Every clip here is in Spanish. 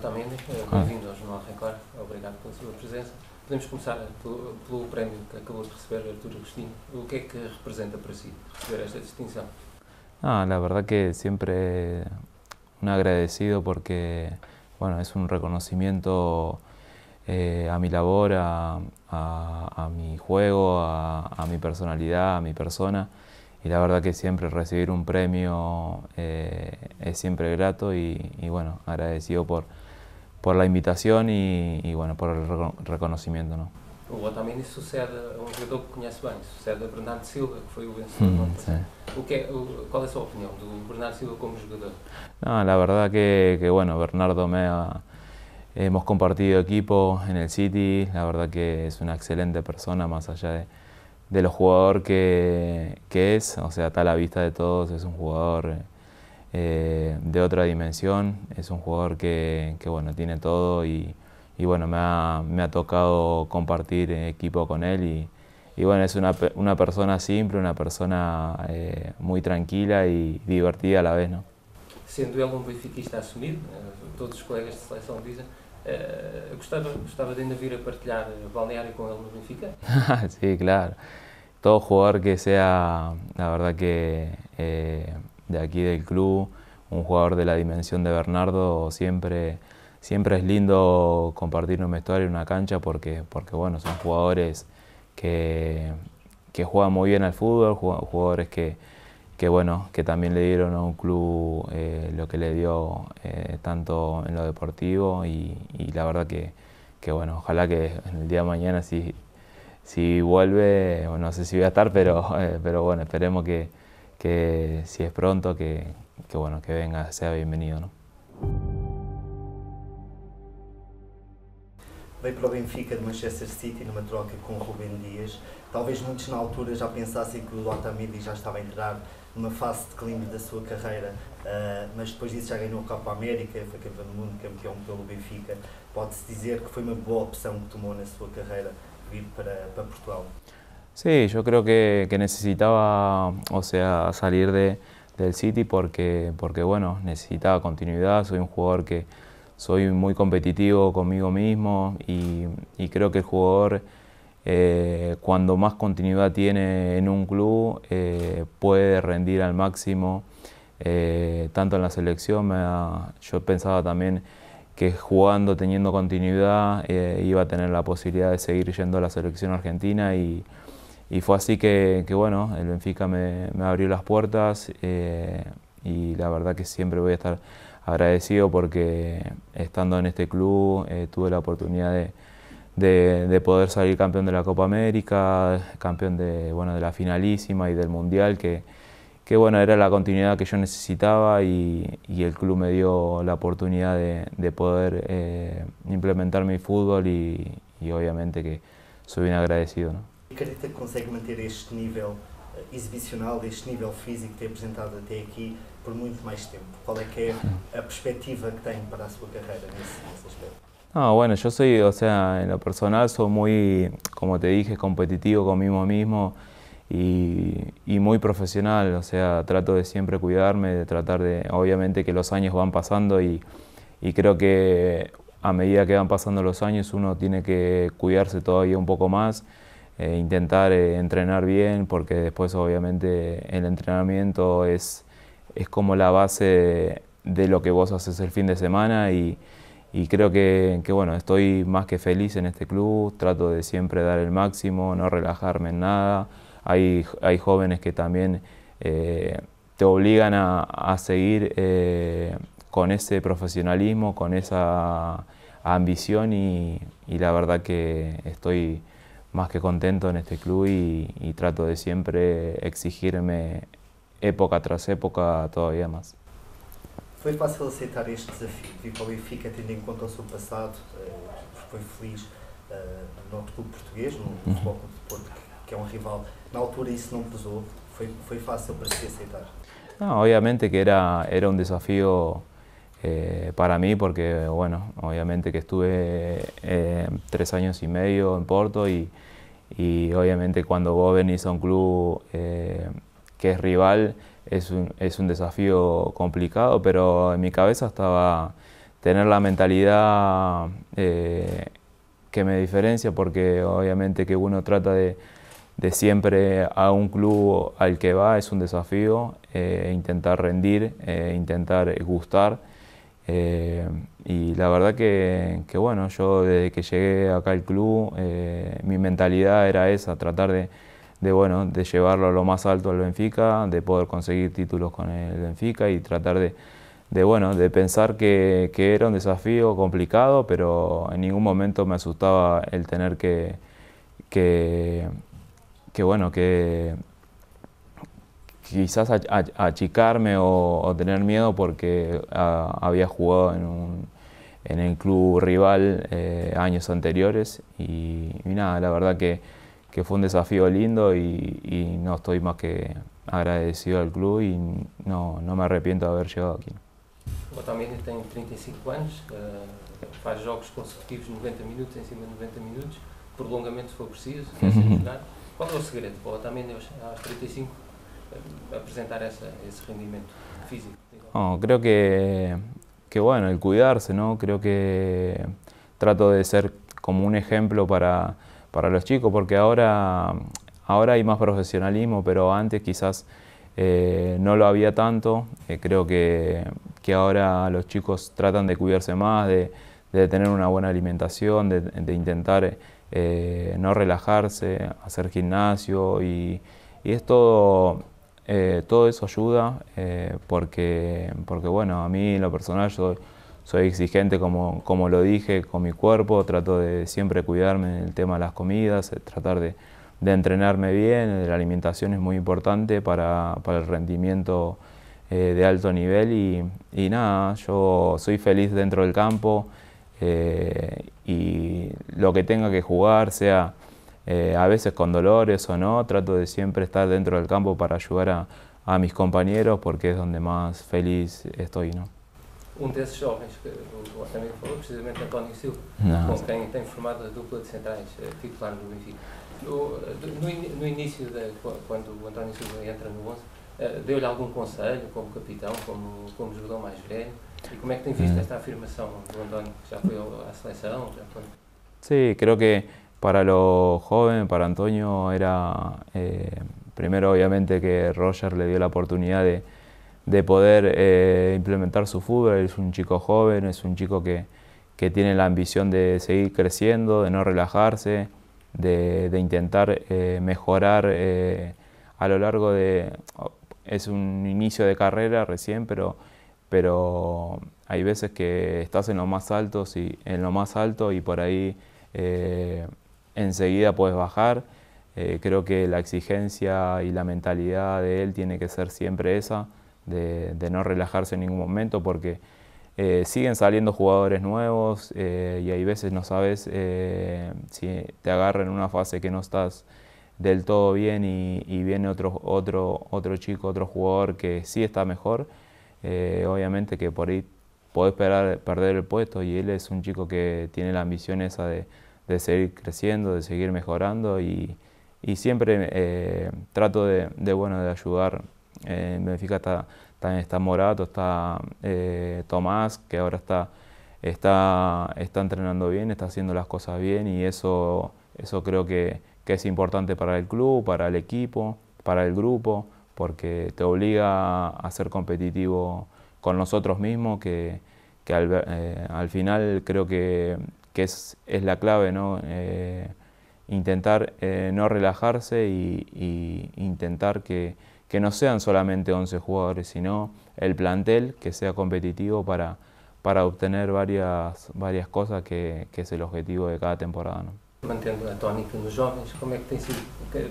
Também bem-vindos ah. no Record, obrigado pela sua presença. Podemos começar pelo, pelo prémio que acabou de receber Arturo Agustín. O que que representa para si receber esta distinción? Ah, la verdad que siempre un agradecido porque bueno, es un reconocimiento eh, a mi labor, a, a, a mi juego, a, a, mi personalidad, a mi persona. Y la verdad que siempre recibir un premio eh, es siempre grato y, y bueno, agradecido por, por la invitación y, bueno, por el reconocimiento. ¿no? O también sucede a un jugador que conoce bien, sucede a Bernardo Silva, que fue el vencedor. Mm, ¿Cuál es su opinión de Bernardo Silva como jugador? No, la verdad que, que bueno, Bernardo me hemos compartido equipo en el City, la verdad que es una excelente persona más allá de, de lo jugador que, que, es, o sea, está a la vista de todos, es un jugador... Eh, eh, de otra dimensión. Es un jugador que, que bueno, tiene todo y, y bueno, me ha, me ha, tocado compartir equipo con él y, y bueno, es una, una, persona simple, una persona eh, muy tranquila y divertida a la vez, ¿no? Siendo él un benfiquista asumido, eh, todos los colegas de selección dicen, eh, gustaba de ir a partilhar balneario con él no Benfica? sí, claro. Todo jugador que sea, la verdad que eh, de aquí del club, un jugador de la dimensión de Bernardo, siempre, siempre es lindo compartir un vestuario en una cancha porque, porque bueno, son jugadores que, que juegan muy bien al fútbol, jugadores que, que bueno, que también le dieron a un club eh, lo que le dio eh, tanto en lo deportivo y, la verdad que, bueno, ojalá que en el día de mañana si, si vuelve, no sé si voy a estar, pero, eh, pero bueno, esperemos que, que si es pronto, que, que bueno, que venga, sea bienvenido. ¿no? Veio para o Benfica de Manchester City numa troca com o Rubem Dias. Talvez muitos na altura já pensassem que o Otamendi já estava a entrar numa fase de declínio da sua carreira, uh, mas depois disso já ganhou a Copa América, foi campeão do mundo, campeão pelo Benfica. Pode-se dizer que foi uma boa opção que tomou na sua carreira vir para, para Portugal. Sí, yo creo que, necesitaba, o sea, salir de, del City porque, porque, bueno, necesitaba continuidad, soy un jugador que soy muy competitivo conmigo mismo y, creo que el jugador eh, cuando más continuidad tiene en un club eh, puede rendir al máximo, eh, tanto en la selección, yo pensaba también que jugando, teniendo continuidad, iba a tener la posibilidad de seguir yendo a la selección argentina y, y fue así que, bueno, el Benfica me, abrió las puertas eh, y la verdad que siempre voy a estar agradecido porque estando en este club eh, tuve la oportunidad de, poder salir campeón de la Copa América, campeón de, bueno, de la finalísima y del Mundial, que, bueno, era la continuidad que yo necesitaba y, el club me dio la oportunidad de, poder eh, implementar mi fútbol y, y, obviamente que soy bien agradecido. ¿no? Acredita que consegue manter este nível eh, exibicional, este nível físico que tem apresentado até aqui por muito mais tempo? Qual é que é a perspectiva que tem para a sua carreira nesse, nesse aspecto? Ah, bueno, yo soy, o sea, en lo personal soy muy, como te dije, competitivo conmigo mismo y, y, muy profesional, o sea, trato de siempre cuidarme, de tratar de, obviamente que los años van pasando y, y creo que a medida que van pasando los años uno tiene que cuidarse todavía un poco más Eh, intentar eh, entrenar bien, porque después obviamente el entrenamiento es, es como la base de, lo que vos haces el fin de semana y, creo que, que, bueno, estoy más que feliz en este club, trato de siempre dar el máximo, no relajarme en nada. Hay, hay jóvenes que también eh, te obligan a, seguir con ese profesionalismo, con esa ambición y la verdad que estoy más que contento en este club y, trato de siempre exigirme época tras época todavía más. ¿Fue fácil aceptar este desafío devido ao Benfica, tendo en em cuenta o seu passado, eh, foi feliz en eh, otro club portugués, en Futebol fútbol de que es un um rival. Na altura eso no pesó fue ¿Fue fácil para ti aceptar? No, obviamente que era, era un um desafío eh, para mí porque, bueno, obviamente que estuve eh, tres años y medio en Porto y, obviamente cuando vos venís a un club eh, que es rival es un, es un, desafío complicado, pero en mi cabeza estaba tener la mentalidad que me diferencia porque obviamente que uno trata de, de siempre a un club al que va es un desafío, intentar rendir, intentar gustar, eh, y la verdad que, bueno, yo desde que llegué acá al club, eh, mi mentalidad era esa, tratar de, bueno, de llevarlo a lo más alto al Benfica, de poder conseguir títulos con el Benfica y tratar de, bueno, de pensar que, era un desafío complicado, pero en ningún momento me asustaba el tener que, que bueno, que quizás achicarme o, o tener miedo porque ah, había jugado en, un, en, el club rival eh, años anteriores y, nada, la verdad que, que, fue un desafío lindo y, y no estoy más que agradecido al club y no, no me arrepiento de haber llegado aquí. Vos también 35 años, hace eh, faz jogos consecutivos 90 minutos, encima de 90 minutos, prolongamento se preciso, cuál es el é segredo? Vos también aos 35 apresentar eh, ese rendimiento físico? creo que, que, bueno, el cuidarse, ¿no? Creo que trato de ser como un ejemplo para, para los chicos, porque ahora, ahora hay más profesionalismo, pero antes quizás eh, no lo había tanto. Eh, creo que, ahora los chicos tratan de cuidarse más, de, tener una buena alimentación, de, intentar no relajarse, hacer gimnasio y, y es todo eh, todo eso ayuda eh, porque, porque, bueno, a mí en lo personal yo soy exigente como, lo dije con mi cuerpo, trato de siempre cuidarme en el tema de las comidas, eh, tratar de, entrenarme bien, la alimentación es muy importante para, el rendimiento de alto nivel y, nada, yo soy feliz dentro del campo y lo que tenga que jugar, sea eh, a veces con dolores o no, trato de siempre estar dentro del campo para ayudar a, mis compañeros porque es donde más feliz estoy. ¿no? de esos jóvenes que precisamente António Silva, Não. quien quem tem formado a dupla de centrais titular do Benfica. No, no, el início, de, quando António Silva entra eh, el 11, deu-lhe algum conselho como capitán? como, como jogador mais velho? E como é que tem visto mm. esta afirmación de António, que já foi a selección Já Sí, creo que para los jóvenes, para Antonio, era eh, primero obviamente que Roger le dio la oportunidad de, poder eh, implementar su fútbol. es un chico joven, es un chico que, tiene la ambición de seguir creciendo, de no relajarse, de, intentar eh, mejorar a lo largo de... Es un inicio de carrera recién, pero pero hay veces que estás en lo más alto, y en lo más alto y por ahí enseguida puedes bajar. Eh, creo que la exigencia y la mentalidad de él tiene que ser siempre esa, de, no relajarse en ningún momento, porque eh, siguen saliendo jugadores nuevos eh, y hay veces no sabes si te agarra en una fase que no estás del todo bien y, viene otro, otro, otro chico, otro jugador que sí está mejor. obviamente que por ahí podés esperar, perder el puesto y él es un chico que tiene la ambición esa de de seguir creciendo, de seguir mejorando y, y siempre eh, trato de, bueno, de ayudar. Eh, en Benfica está, está Morato, está eh, Tomás, que ahora está, está, está entrenando bien, está haciendo las cosas bien y eso, eso creo que, que es importante para el club, para el equipo, para el grupo, porque te obliga a ser competitivo con nosotros mismos, que, que al, eh, final creo que que es, es la clave, ¿no? Eh, intentar eh, no relajarse y, y intentar que, que, no sean solamente 11 jugadores, sino el plantel que sea competitivo para, para obtener varias, varias cosas que, que es el objetivo de cada temporada. ¿no? Mantendo a tónica nos jovens, como é que tem sido,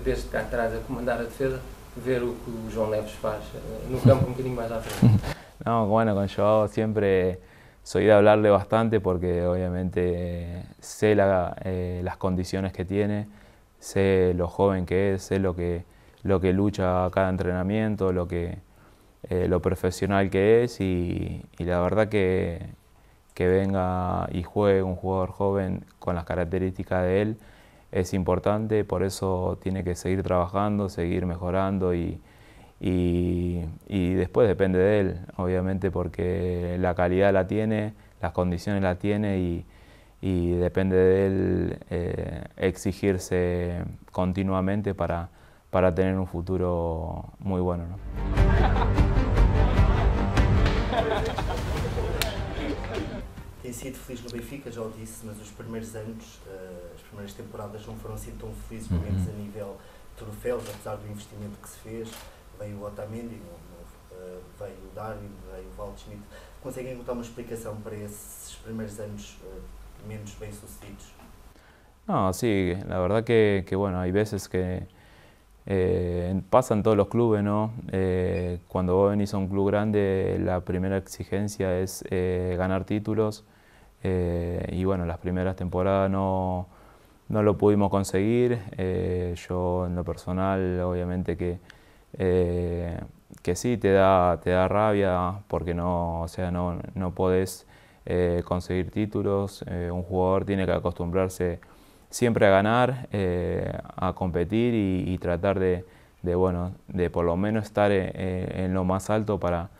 desde cá atrás, a comandar a defesa, ver o que o João Neves faz eh, no campo um bocadinho mais à frente? Não, bueno, con João siempre soy de hablarle bastante porque obviamente sé eh, las condiciones que tiene, sé lo joven que es, sé lo que, lo que lucha cada entrenamiento, lo, que, eh, lo profesional que es y, y la verdad que, que, venga y juegue un jugador joven con las características de él es importante, por eso tiene que seguir trabajando, seguir mejorando y, y, después depende de él, obviamente, porque la calidad la tiene, las condiciones la tiene y, depende de él eh, exigirse continuamente para, para, tener un futuro muy bueno. ¿no? Tem sido feliz no Benfica, Ya lo disse, mas los primeros años, las eh, primeras temporadas não foram assim tão felizes, pelo menos a nível de troféus, apesar do investimento que se hizo vem Otamendi, vem o Darwin, o Waldschmidt, conseguem encontrar uma explicação para esos primeros años menos bien sucedidos? No, sí, la verdad que, que bueno, hay veces que eh, pasan todos los clubes, ¿no? Eh, cuando vos venís a un club grande, la primera exigencia es eh, ganar títulos. y bueno, las primeras temporadas no, no lo pudimos conseguir. yo en lo personal, obviamente que eh, que sí te da, te da rabia porque no, o sea, no, podés eh, conseguir títulos, eh, un jugador tiene que acostumbrarse siempre a ganar, a competir y, tratar de, bueno, de por lo menos estar en, lo más alto para,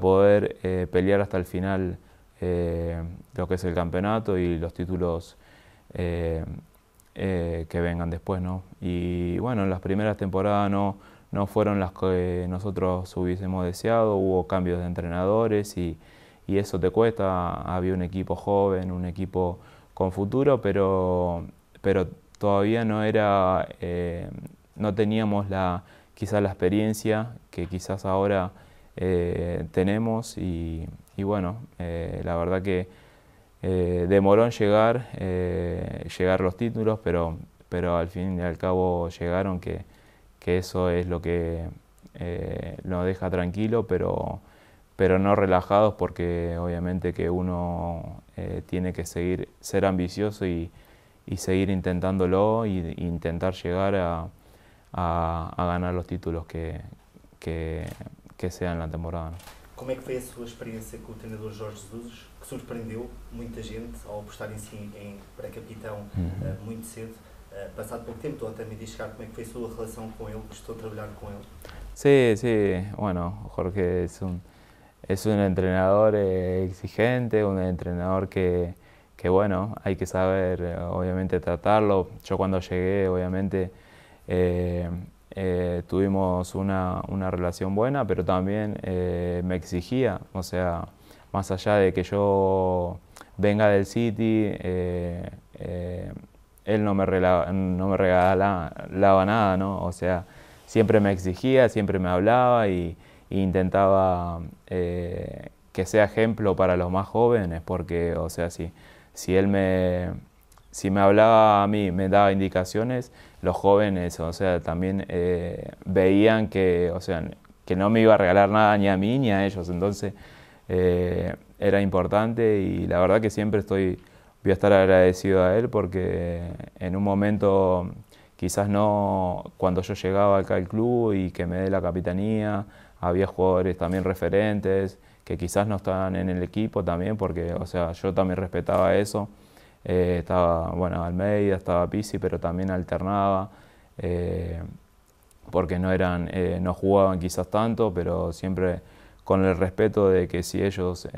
poder pelear hasta el final lo que es el campeonato y los títulos que vengan después, Y bueno, en las primeras temporadas no, no fueron las que nosotros hubiésemos deseado, hubo cambios de entrenadores y, eso te cuesta. Había un equipo joven, un equipo con futuro, pero, pero todavía no era, eh, no teníamos la, quizás la experiencia que quizás ahora eh, tenemos y, bueno, eh, la verdad que demoró en llegar, llegar los títulos, pero, pero al fin y al cabo llegaron que que eso es lo que eh, nos deja tranquilo, pero, pero no relajados porque obviamente que uno eh, tiene que seguir, ser ambicioso y, y seguir intentándolo e intentar llegar a, a, ganar los títulos que, que, que sean la temporada. ¿Cómo Como é que foi a sua experiência com o treinador Jorge Jesus, que surpreendeu mucha gente al apostar en em si em, para capitán eh, muy cedo? Pasado pouco tiempo, tú até me dizes cómo fue é relación con él, sua estuvo trabajando con él. Sí, sí, bueno, Jorge es un, es un entrenador exigente, un entrenador que, que, bueno, hay que saber obviamente tratarlo. Yo cuando llegué, obviamente, eh, eh, tuvimos una, una, relación buena, pero también eh, me exigía, o sea, más allá de que yo venga del City, él no me, regalaba, nada, ¿no? O sea, siempre me exigía, siempre me hablaba y, intentaba eh, que sea ejemplo para los más jóvenes, porque, o sea, si, si él me, si me hablaba a mí, me daba indicaciones, los jóvenes, o sea, también eh, veían que, o sea, que no me iba a regalar nada ni a mí ni a ellos, entonces eh, era importante y la verdad que siempre estoy voy a estar agradecido a él porque en un momento, quizás no cuando yo llegaba acá al club y que me dé la capitanía, había jugadores también referentes que quizás no estaban en el equipo también, porque, o sea, yo también respetaba eso. Eh, estaba, bueno, Almeida, estaba Pisi, pero también alternaba, eh, porque no eran, eh, no jugaban quizás tanto, pero siempre con el respeto de que si ellos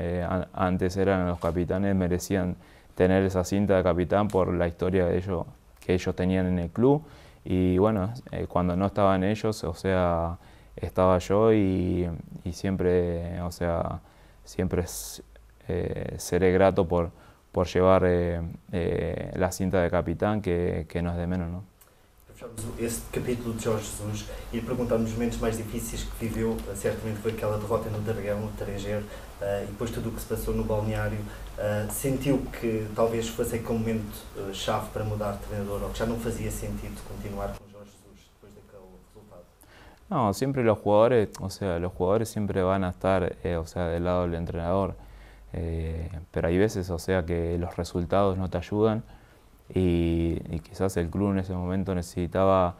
antes eran los capitanes, merecían tener esa cinta de capitán por la historia de ellos, que ellos tenían en el club. Y bueno, eh, cuando no estaban ellos, o sea, estaba yo y, siempre, o sea, siempre eh, seré grato por, por llevar eh, la cinta de capitán que, que no es de menos, ¿no? fechamos este capítulo de Jorge Jesus e perguntar perguntamos momentos mais difíceis que viveu, eh, certamente foi aquela derrota no Dragão, no Tarangeiro, uh, eh, e depois tudo o que se passou no balneário. Uh, sentiu que talvez fosse aquele momento uh, chave para mudar de treinador, ou que já não fazia sentido continuar com Jorge Jesus depois daquele resultado? Não, sempre os jogadores, ou seja, os jogadores sempre vão estar, eh, o sea, lado do entrenador, eh, há vezes, ou seja, que os resultados não te ajudam. y, quizás el club en ese momento necesitaba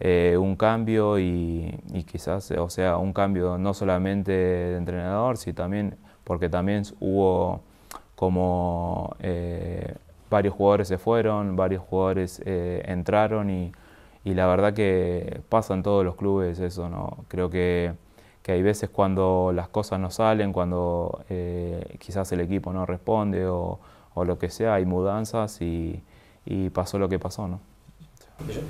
eh, un cambio y, quizás, eh, o sea, un cambio no solamente de entrenador, sino también, porque también hubo como eh, varios jugadores se fueron, varios jugadores entraron y, la verdad que pasa en todos los clubes eso, ¿no? Creo que, hay veces cuando las cosas no salen, cuando quizás el equipo no responde o lo que sea, hay mudanzas y y pasó lo que pasó não?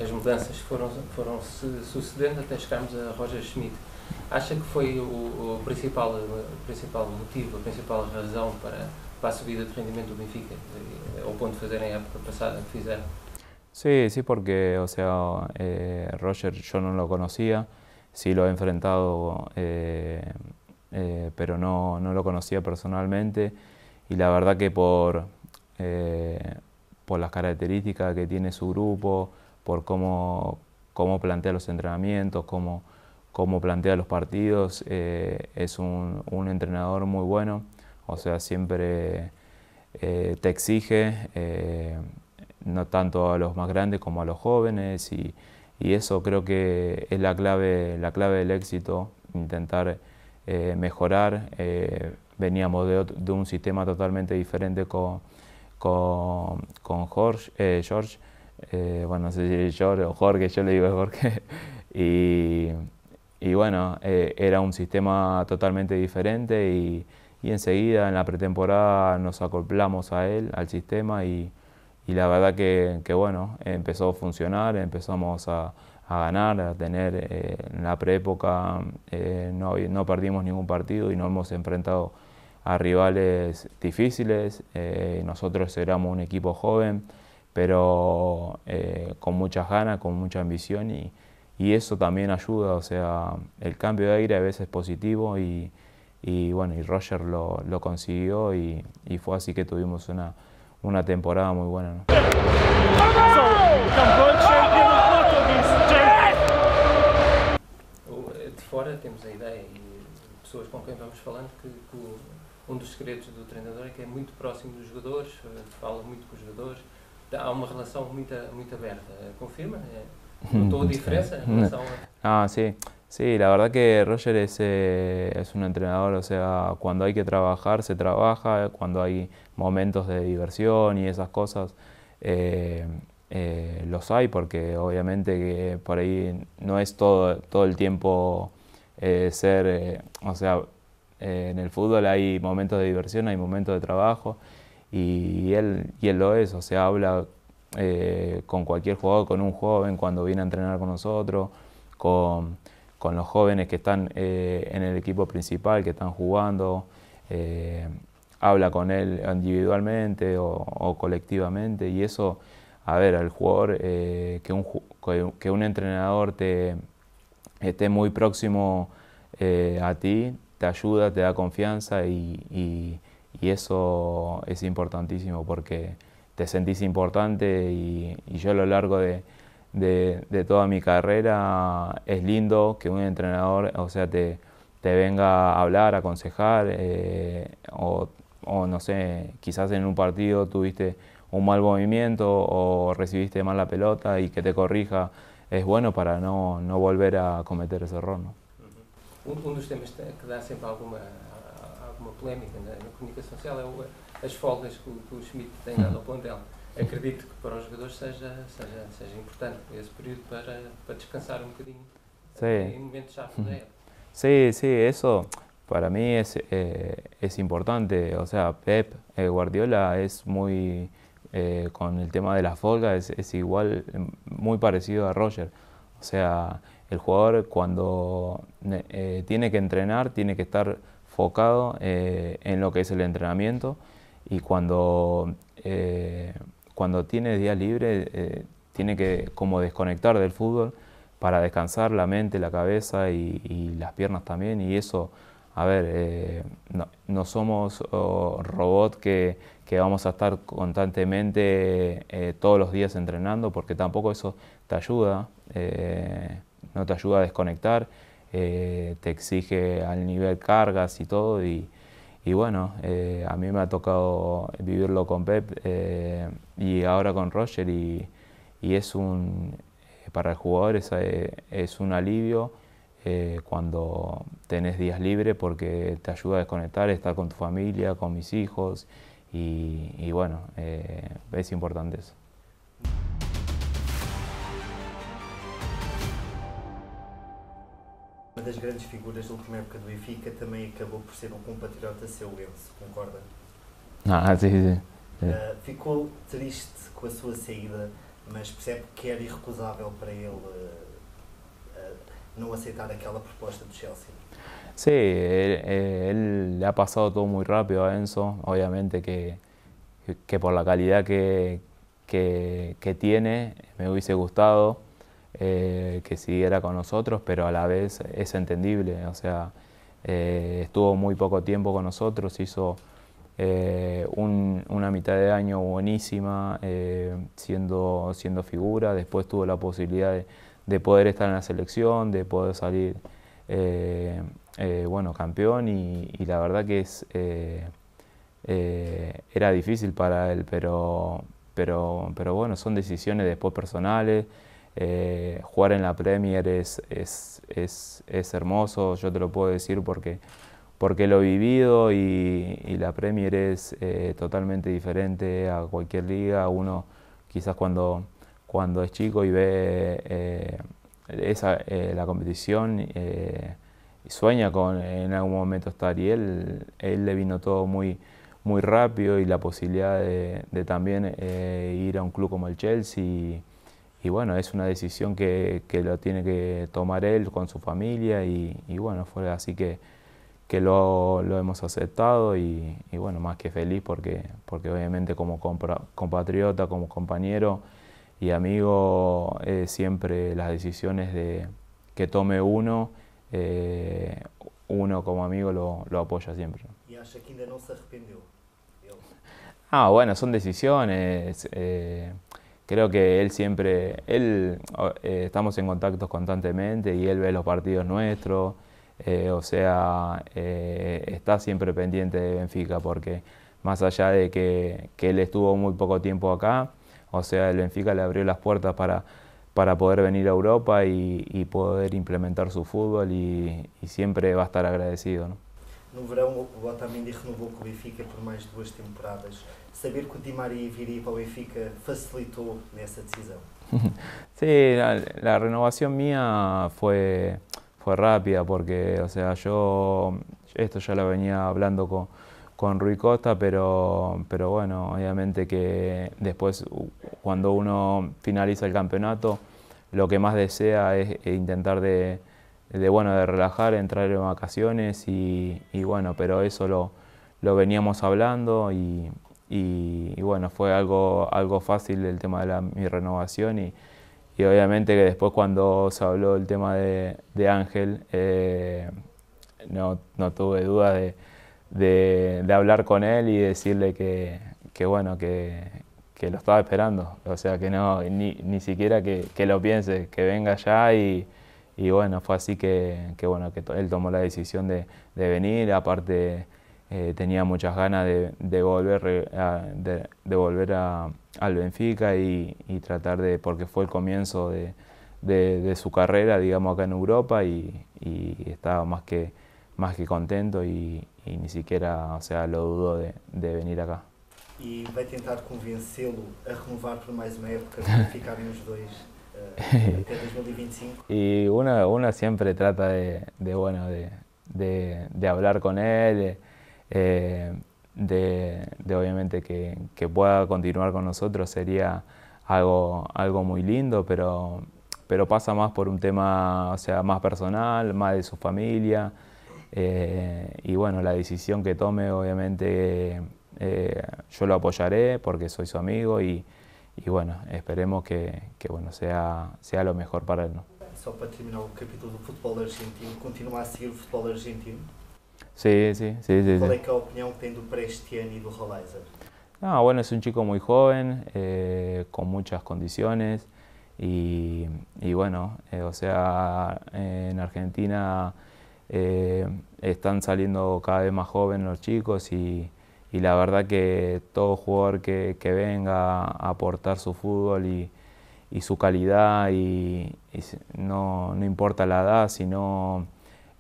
As mudanças foram, foram se sucedendo até chegarmos a Roger Schmidt. Acha que foi o, principal, principal motivo, a principal razão para, para a subida de rendimento do Benfica, ao ponto de hacer a época passada que fizeram? Sí, sí, porque, o sea, eh, Roger yo no lo conocía, sí lo he enfrentado, eh, eh, pero no, no, lo conocía personalmente y la verdad que por por las características que tiene su grupo, por cómo, cómo plantea los entrenamientos, cómo, plantea los partidos. Eh, es un, entrenador muy bueno, o sea, siempre eh, te exige, eh, no tanto a los más grandes como a los jóvenes, y, eso creo que es la clave, la clave del éxito, intentar mejorar. veníamos de, de, un sistema totalmente diferente con con, Jorge, eh, George, eh, bueno, no sé si o Jorge, yo le digo Jorge, y, bueno, eh, era un sistema totalmente diferente y, y, enseguida en la pretemporada nos acoplamos a él, al sistema y, la verdad que, bueno, empezó a funcionar, empezamos a, ganar, a tener en la preépoca, no, no perdimos ningún partido y no hemos enfrentado a rivales difíciles. Eh, nosotros éramos un equipo joven, pero eh, con muchas ganas, con mucha ambición y, y, eso también ayuda. O sea, el cambio de aire a veces es positivo y, y bueno, y Roger lo, lo consiguió y, y, fue así que tuvimos una, una temporada muy buena. Eh, de fora temos a ideia e pessoas com quem vamos falando que, Um de los secretos del entrenador es que es muy próximo dos jogadores, eh, fala habla mucho con jogadores, há uma relação muito, muy abierta, eh, Confirma? Eh, ¿Todo diferencia em Ah, sí. Sí, la verdad que Roger es, es un entrenador, o sea, cuando hay que trabajar, se trabaja, cuando hay momentos de diversión y esas cosas, los hay, porque obviamente que por ahí no es todo, todo el tiempo ser, o sea, eh, en el fútbol hay momentos de diversión, hay momentos de trabajo y él, lo es, o sea, habla eh, con cualquier jugador, con un joven cuando viene a entrenar con nosotros, con, los jóvenes que están eh, en el equipo principal, que están jugando, habla con él individualmente o, colectivamente y eso, a ver, al jugador, que, un, que un entrenador te esté muy próximo a ti, te ayuda, te da confianza y, eso es importantísimo porque te sentís importante y, yo a lo largo de, toda mi carrera es lindo que un entrenador, o sea, te, venga a hablar, a aconsejar eh, o, no sé, quizás en un partido tuviste un mal movimiento o recibiste mal la pelota y que te corrija, es bueno para no, volver a cometer ese error. um, um, dos temas que dá sempre alguma, alguma polémica na, na comunicação social é o, as folgas que o, que o Schmidt tem dado ao plantel. Acredito que para os jogadores seja, seja, seja importante esse período para, para descansar um bocadinho sí. em momentos chave uhum. da época. Sí, sí, para mí es, eh, es importante. O sea, Pep eh, Guardiola es muy, eh, con el tema de la folga, es, es igual, muy parecido a Roger. O sea, El jugador cuando eh, eh, tiene que entrenar, tiene que estar focado eh, en lo que es el entrenamiento y cuando, cuando tiene días libres tiene que como desconectar del fútbol para descansar la mente, la cabeza y, las piernas también y eso, a ver, no, somos oh, robots que, vamos a estar constantemente todos los días entrenando porque tampoco eso te ayuda no te ayuda a desconectar, eh, te exige al nivel cargas y todo. Y, bueno, eh, a mí me ha tocado vivirlo con Pep eh, y ahora con Roger y, es un, para el jugador es, un alivio cuando tenés días libres porque te ayuda a desconectar, estar con tu familia, con mis hijos y, y bueno, es importante eso. das grandes figuras da última época do Benfica também acabou por ser um compatriota seu Enzo, concorda? Ah, sim, sim. Uh, ficou triste com a sua saída, mas percebe que era irrecusável para ele uh, uh, não aceitar aquela proposta do Chelsea. Sí, él, él, ha pasado todo muy rápido a Enzo, obviamente que, que por la calidad que, que, que tiene me hubiese gustado, Eh, que siguiera con nosotros, pero a la vez es entendible, o sea, eh, estuvo muy poco tiempo con nosotros, hizo eh, una mitad de año buenísima siendo, siendo figura, después tuvo la posibilidad de, poder estar en la selección, de poder salir bueno, campeón y, la verdad que es... era difícil para él, pero, pero, pero bueno, son decisiones después personales, eh, jugar en la Premier es, es, es, hermoso, yo te lo puedo decir porque, porque lo he vivido y, la Premier es eh, totalmente diferente a cualquier liga. Uno quizás cuando, cuando es chico y ve eh, esa, la competición y sueña con en algún momento estar y él, él le vino todo muy muy rápido y la posibilidad de, también ir a un club como el Chelsea y bueno, es una decisión que, que, lo tiene que tomar él con su familia y, y bueno, fue así que, que lo, lo, hemos aceptado y, y, bueno, más que feliz porque, porque obviamente como compatriota, como compañero y amigo, eh, siempre las decisiones de, que tome uno, eh, uno como amigo lo, lo apoya siempre. ¿Y a ainda no se arrepintió? Ah, bueno, son decisiones. Eh, creo que él siempre, él, eh, estamos en contacto constantemente y él ve los partidos nuestros, eh, o sea, eh, está siempre pendiente de Benfica, porque más allá de que, él estuvo muy poco tiempo acá, o sea, el Benfica le abrió las puertas para, para poder venir a Europa y, poder implementar su fútbol y, y, siempre va a estar agradecido. ¿no? No verão, o Otamendi renovou con o Benfica por de dos temporadas. Saber que o Di Maria viria para o Benfica facilitou nessa decisão? Sí, la, renovación mía fue, fue rápida porque, o sea, yo esto ya lo venía hablando con, con Rui Costa, pero, pero bueno, obviamente que después cuando uno finaliza el campeonato, lo que más desea es intentar de, de, bueno, de relajar, entrar en vacaciones y, bueno, pero eso lo, lo veníamos hablando y, bueno, fue algo, algo fácil el tema de la, mi renovación y, obviamente que después cuando se habló el tema de, Ángel, eh, no, tuve duda de, hablar con él y decirle que, bueno, que, lo estaba esperando, o sea, que no, ni, siquiera que, que lo piense, que venga ya y y bueno, fue así que, bueno, que él tomó la decisión de, venir, aparte eh, tenía muchas ganas de, volver, a, de, volver a, al Benfica y, tratar de, porque fue el comienzo de, su carrera, digamos, acá en Europa y, estaba más que, más que contento y, ni siquiera, o sea, lo dudó de, venir acá. ¿Y va a intentar convencerlo a renovar por más una época para ficarem los dos eh, y una siempre trata de, bueno, de, hablar con él, de, eh, obviamente que, pueda continuar con nosotros sería algo, algo muy lindo, pero, pero pasa más por un tema, o sea, más personal, más de su familia. Eh, y bueno, la decisión que tome, obviamente, yo lo apoyaré porque soy su amigo y, y bueno, esperemos que, que bueno, sea, sea lo mejor para él. ¿no? Só para terminar o capítulo do futebol argentino, continua a seguir o futebol argentino? Sí, sí, sí. sí ¿Cuál es la opinión que tiene do Prestiani y e do Rolaiser? Ah, bueno, es un chico muy joven, eh, con muchas condiciones y, bueno, eh, o sea, eh, en Argentina eh, están saliendo cada vez más jóvenes los chicos y la verdad que todo jugador que, venga a aportar su fútbol y, su calidad y, no, importa la edad, sino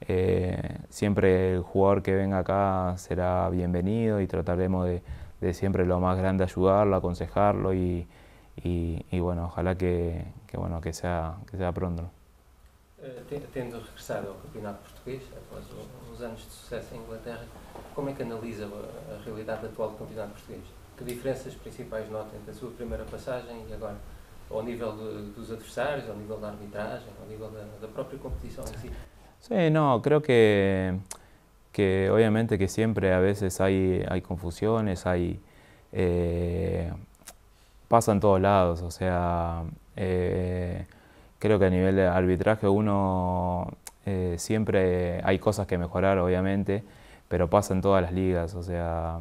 eh, siempre el jugador que venga acá será bienvenido y trataremos de, siempre lo más grande ayudarlo, aconsejarlo y, bueno, ojalá que, bueno, que, sea, que sea pronto. Eh, tendo regressado ao Campeonato Português, após uns anos de sucesso em Inglaterra, como é que analisa a realidade atual do Campeonato Português? Que diferenças principais nota entre a sua primeira passagem e agora? Ao nível de, dos adversários, ao nível da arbitragem, ao nível da, da própria competição em si? Sim, não, creo que, que obviamente que sempre a vezes há há confusões, há Eh, pasa todos lados, ou seja. Eh, Creo que a nivel de arbitraje uno eh, siempre hay cosas que mejorar, obviamente, pero pasa en todas las ligas. O sea,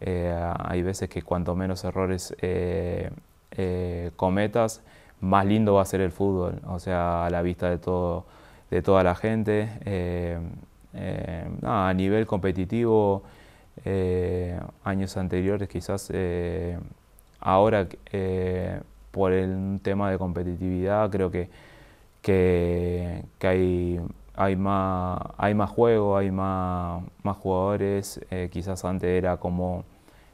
eh, hay veces que cuanto menos errores eh, cometas, más lindo va a ser el fútbol. O sea, a la vista de, todo, de toda la gente. a nivel competitivo, años anteriores quizás ahora por el tema de competitividad creo que, que, hay, hay, más, hay más juego, hay más, más jugadores. Eh, quizás antes era como,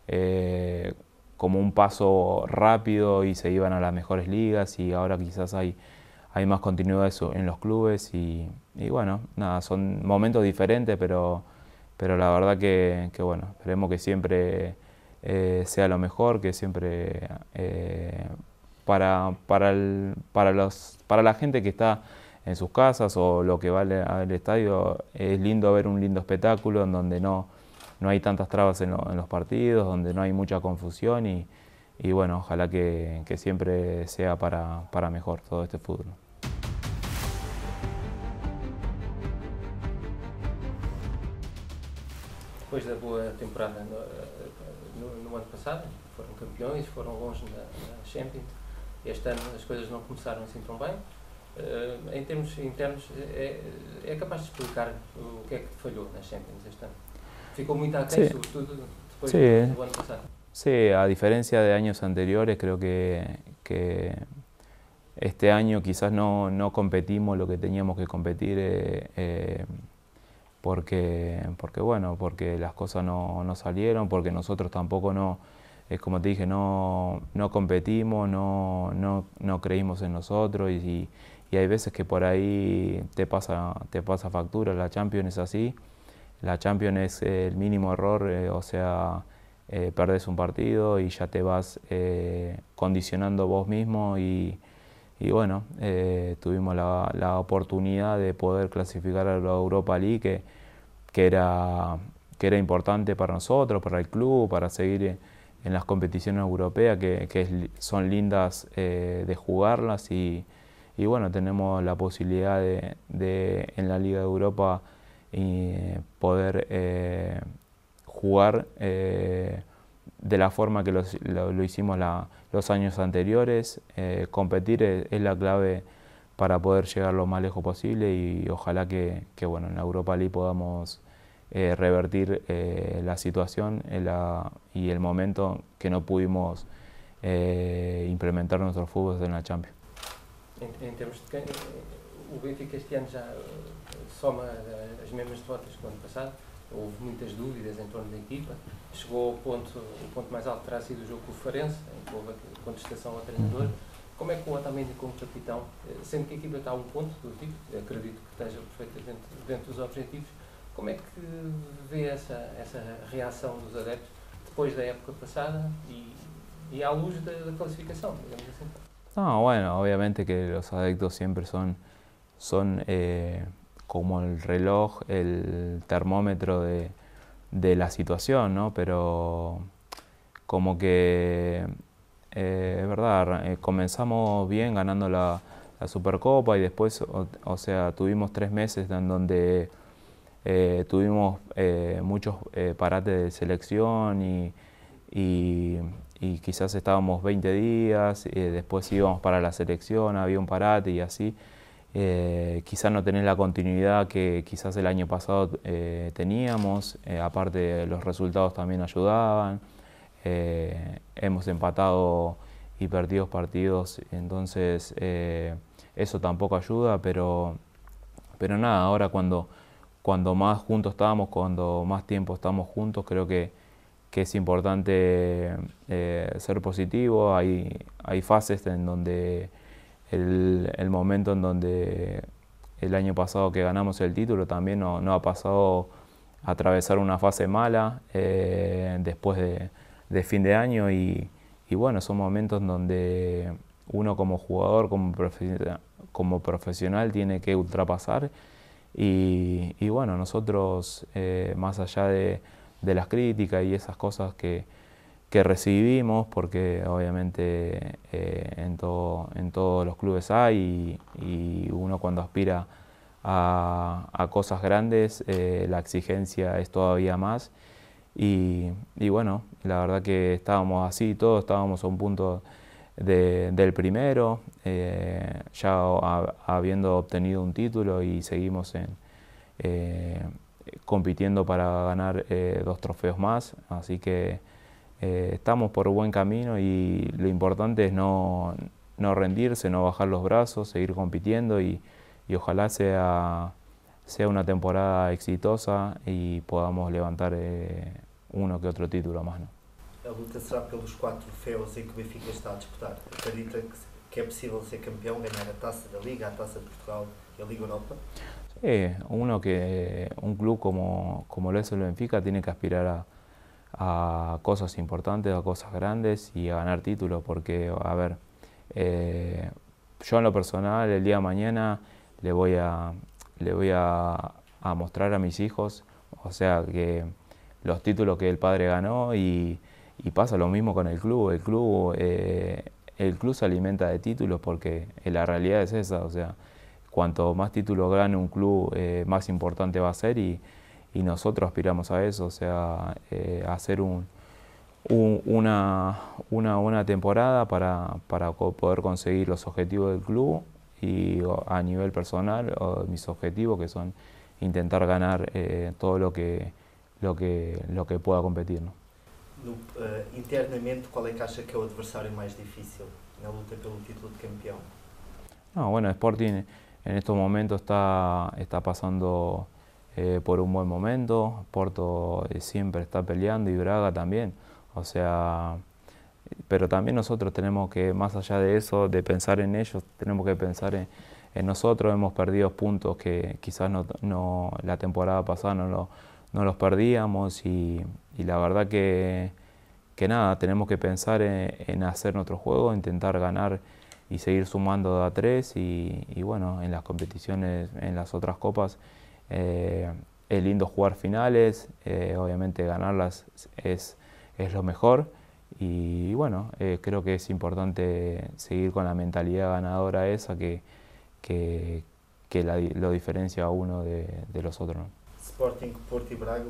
eh, como un paso rápido y se iban a las mejores ligas y ahora quizás hay, hay más continuidad en los clubes y, bueno, nada, son momentos diferentes, pero, pero la verdad que, bueno, esperemos que siempre... Eh, sea lo mejor, que siempre para, para, los, para la gente que está en sus casas o lo que va al, estadio, es lindo ver un lindo espectáculo en donde no, no hay tantas trabas en, los partidos, donde no hay mucha confusión y, bueno, ojalá que, siempre sea para, mejor todo este fútbol. de pues temporada no, eh, eh, no, Champions, e este año las cosas no começaram assim bien. En eh, em términos internos, ¿es eh, eh, capaz de explicar lo que é que falhou nas Champions este año? Ficou muito atento, sí. sobretudo después sí. Sí, a diferencia de años anteriores, creo que, este año quizás no, no, competimos lo que teníamos que competir porque, porque, bueno, porque las cosas no, no salieron, porque nosotros tampoco no, es como te dije, no, competimos, no, creímos en nosotros y, hay veces que por ahí te pasa, te pasa factura, la Champions es así, la Champions es el mínimo error, eh, o sea, eh, perdes un partido y ya te vas eh, condicionando vos mismo y, bueno, tuvimos la, oportunidad de poder clasificar a la Europa League, que, era, que era importante para nosotros, para el club, para seguir en las competiciones europeas, que, son lindas eh, de jugarlas y, bueno, tenemos la posibilidad de, en la Liga de Europa eh, poder eh, jugar de la forma que lo, hicimos los años anteriores. competir es, la clave para poder llegar lo más lejos posible y ojalá que, bueno, en la Europa League podamos eh, revertir eh, la situación eh, la, y el momento que no pudimos eh, implementar nuestros fútbol en la Champions. En, en termos de, eh, o Benfica este ano já eh, soma as mesmas derrotas que o ano passado, houve muitas dúvidas em torno da equipa, chegou ao ponto, o ponto mais alto terá sido o jogo com o Farense, em que houve a contestação ao treinador. Como é que o Otamendi como capitão, sendo que a equipa está a um ponto do título, acredito que esteja perfeitamente dentro dos objetivos, ¿Cómo es que vê esa reacción de los adeptos después de la época pasada y, e, y e a luz de la clasificación, No, bueno, obviamente que los adeptos siempre son, son eh, como el reloj, el termómetro de, de, la situación, ¿no? Pero como que, eh, es verdad, eh, comenzamos bien ganando la, la, Supercopa y después, o sea, tuvimos tres meses en donde eh, tuvimos eh, muchos eh, parates de selección y, quizás estábamos 20 días, después íbamos para la selección, había un parate y así. quizás no tenés la continuidad que quizás el año pasado teníamos, aparte los resultados también ayudaban, hemos empatado y perdido partidos, entonces eso tampoco ayuda, pero, pero nada, ahora cuando cuando más juntos estábamos, cuando más tiempo estamos juntos, creo que, es importante eh, ser positivo. Hay, fases en donde el, momento en donde el año pasado que ganamos el título también no, ha pasado a atravesar una fase mala eh, después de, fin de año y, bueno, son momentos donde uno como jugador, como profesional tiene que ultrapasar y, bueno, nosotros, eh, más allá de, las críticas y esas cosas que, recibimos, porque obviamente eh, en, todos los clubes hay y, uno cuando aspira a, cosas grandes, eh, la exigencia es todavía más. Y, y bueno, la verdad que estábamos así, todos estábamos a un punto del primero, eh, ya habiendo obtenido un título y seguimos en, eh, compitiendo para ganar eh, dos trofeos más, así que estamos por buen camino y lo importante es no, rendirse, no bajar los brazos, seguir compitiendo y, ojalá sea, sea, una temporada exitosa y podamos levantar uno que otro título más. ¿La luta será por los quatro feos en em que Benfica está a disputar. Acredita que es posible ser campeón, ganar la Taza da Liga, la Taza de Portugal y e la Liga Europa? uno que un club como, como lo es el Benfica tiene que aspirar a, a cosas importantes, a cosas grandes y a ganar títulos, porque, a ver, eh, yo en lo personal, el día de mañana le voy a, le voy a, a mostrar a mis hijos, o sea, que los títulos que el padre ganó y, y pasa lo mismo con el club. El club, eh, el club se alimenta de títulos porque eh, la realidad es esa. O sea, cuanto más títulos gane un club, eh, más importante va a ser y, nosotros aspiramos a eso. O sea, hacer un, una, una, temporada para, poder conseguir los objetivos del club y a nivel personal mis objetivos que son intentar ganar todo lo que, lo que, lo que pueda competir. Eh, internamente, ¿cuál es que acha que es el adversario más difícil en la lucha por el título de campeón? No, bueno, Sporting en estos momentos está, está pasando eh, por un buen momento. Porto eh, siempre está peleando y Braga también. O sea, pero también nosotros tenemos que, más allá de eso, de pensar en ellos, tenemos que pensar en, nosotros. Hemos perdido puntos que quizás no, la temporada pasada no, no los perdíamos y, y la verdad que, que nada, tenemos que pensar en, hacer nuestro juego, intentar ganar y seguir sumando a tres y, bueno, en las competiciones, en las otras copas. Eh, es lindo jugar finales, eh, obviamente ganarlas es, es lo mejor y, bueno, eh, creo que es importante seguir con la mentalidad ganadora esa que, que, que lo diferencia a uno de, los otros. Sporting, Braga,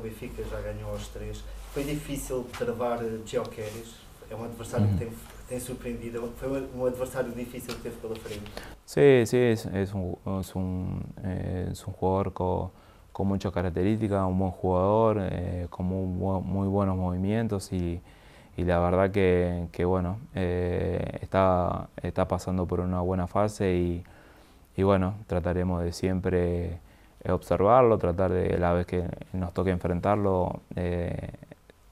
¿Fue difícil trabar eh, Geoqueres, é Es un um adversario que te ha sorprendido. ¿Fue un um, um adversario difícil que teve pela frente. Sí, sí, es, un, es, un, es un eh, jugador con, con muchas características, un buen jugador, eh, con muy, buenos movimientos y, y la verdad que, que bueno, está, está pasando por una buena fase y, y bueno, trataremos de siempre observarlo, tratar de la vez que nos toque enfrentarlo,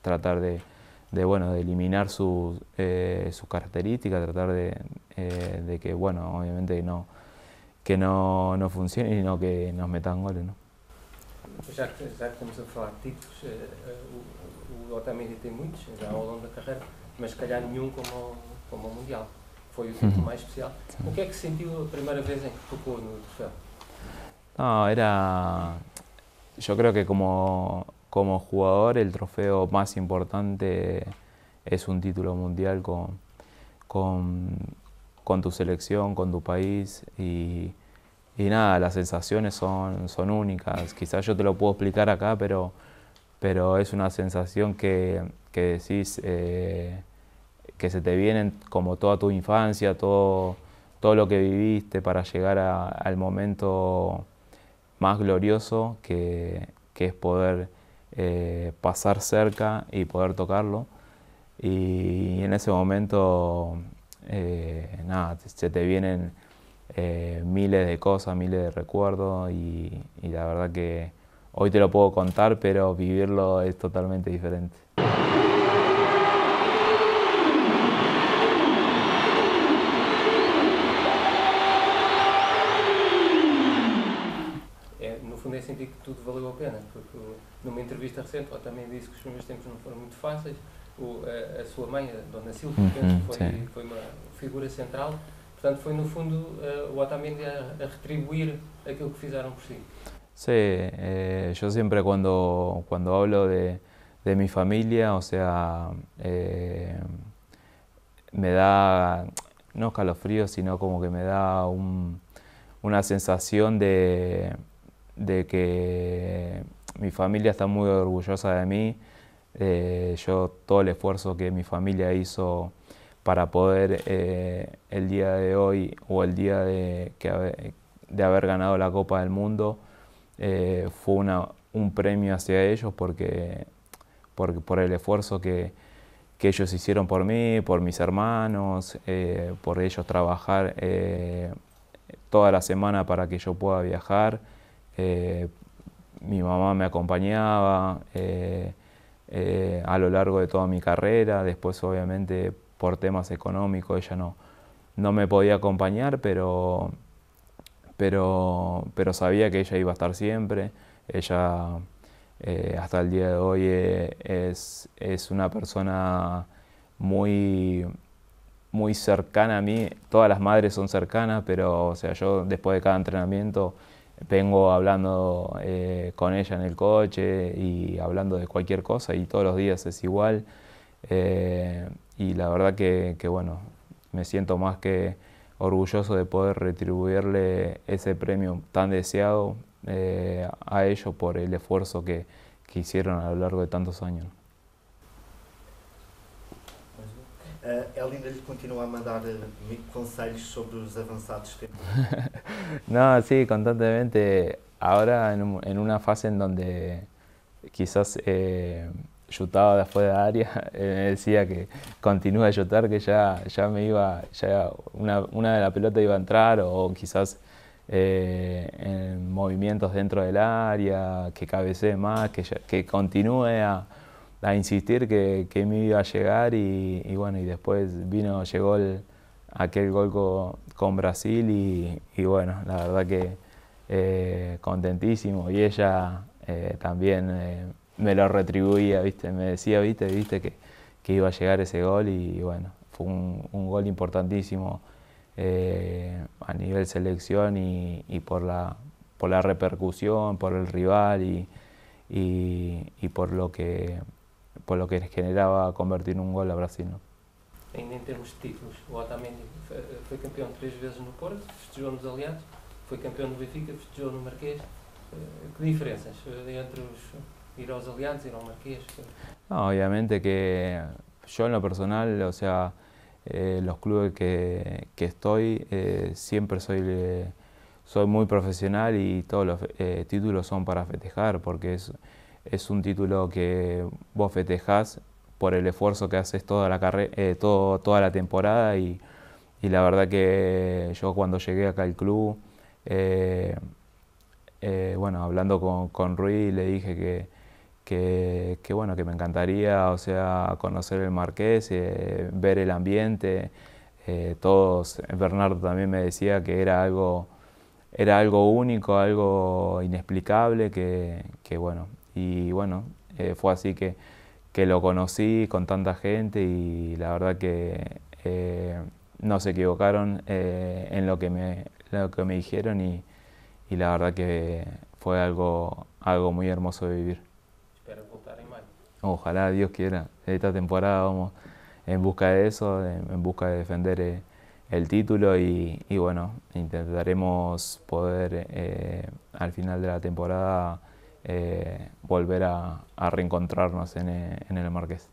tratar de, bueno, de eliminar sus, eh, sus características, tratar de, eh, que, bueno, obviamente no, que no, no funcione y no que nos metan goles, ¿no? que já estamos a falar pues, eh, eh, de títulos, o, o Otamendi tem muitos já ao de la carrera, mas se calhar nenhum como, como Mundial. Foi o título más especial. O que é que sentiu a primeira vez em que tocou no troféu? No, era. Yo creo que como como jugador el trofeo más importante es un título mundial con, con, tu selección, con tu país y, nada, las sensaciones son, son únicas. Quizás yo te lo puedo explicar acá, pero, pero es una sensación que, decís eh, que se te vienen como toda tu infancia, todo, todo lo que viviste para llegar al momento más glorioso que, que es poder eh, pasar cerca y poder tocarlo. Y en ese momento, eh, nada, se te vienen eh, miles de cosas, miles de recuerdos y, la verdad que hoy te lo puedo contar, pero vivirlo es totalmente diferente. no fue ese que todo valió a pena, en una entrevista recente, ou também disse que los primeros tiempos no fueron muy fáciles. O, a, a, mãe, Dona Silva, fue una figura central. Portanto, foi no fundo uh, o Otamendi a, a, retribuir aquilo que hicieron por sí. Sí, eh, yo siempre cuando, cuando hablo de, de mi familia, o sea, eh, me da, no escalofrío, sino como que me da un, una sensación de, de que mi familia está muy orgullosa de mí. Eh, yo todo el esfuerzo que mi familia hizo para poder eh, el día de hoy o el día de, que, de haber ganado la Copa del Mundo eh, fue un premio hacia ellos porque, por el esfuerzo que, que, ellos hicieron por mí, por mis hermanos, por ellos trabajar toda la semana para que yo pueda viajar mi mamá me acompañaba eh, eh, a lo largo de toda mi carrera, después obviamente por temas económicos ella no, me podía acompañar, pero, pero, pero sabía que ella iba a estar siempre, ella eh, hasta el día de hoy es, es una persona muy muy cercana a mí, todas las madres son cercanas, pero o sea, yo después de cada entrenamiento vengo hablando eh, con ella en el coche y hablando de cualquier cosa y todos los días es igual. Eh, y la verdad que, bueno, me siento más que orgulloso de poder retribuirle ese premio tan deseado eh, a ellos por el esfuerzo que, que hicieron a lo largo de tantos años. ela eh, linda lhe continúa a mandar eh, sobre los avanzados tempos? no, sí, constantemente. Ahora en, una fase en donde quizás eh, yutaba de afuera de área, me decía que continúe a chutar, que ya, ya me iba, ya una, de la pelota iba a entrar o quizás eh, en movimientos dentro del área, que cabecee más, que, que continúe a a insistir que, que me iba a llegar y, bueno, y después vino, llegó aquel gol con Brasil y, bueno, la verdad que eh, contentísimo y ella eh, también eh, me lo retribuía, ¿viste? me decía, viste, viste que, iba a llegar ese gol y, bueno, fue un, gol importantísimo a nivel selección y, por, la, por la repercusión, por el rival y, y por lo que por lo que generaba convertir un gol a Brasil. ¿no? Ainda en em títulos, de títulos, o Otamendi eh, campeón tres veces en no Porto, los los Aliados, fue en no Benfica, en el marqués eh, qué diferencias eh, entre ir ir los Aliados y ir al Marqués? No, obviamente que yo en lo personal, o sea, los clubes que, que estoy, siempre soy, soy muy profesional y todos los títulos son para festejar porque es es un título que vos festejas por el esfuerzo que haces toda la, eh, todo, toda la temporada y, la verdad que yo cuando llegué acá al club, eh, eh, bueno, hablando con, con Rui le dije que, que, bueno, que me encantaría, o sea, conocer el Marqués, ver el ambiente, todos, Bernardo también me decía que era algo era algo único, algo inexplicable que, que bueno, y bueno, eh, fue así que, que, lo conocí con tanta gente y la verdad que eh, no se equivocaron eh, en lo que me, que me dijeron y, la verdad que fue algo, algo muy hermoso de vivir. Ojalá Dios quiera. Esta temporada vamos en busca de eso, en, busca de defender el título y, bueno, intentaremos poder al final de la temporada eh, volver a, reencontrarnos en eh, el Marqués.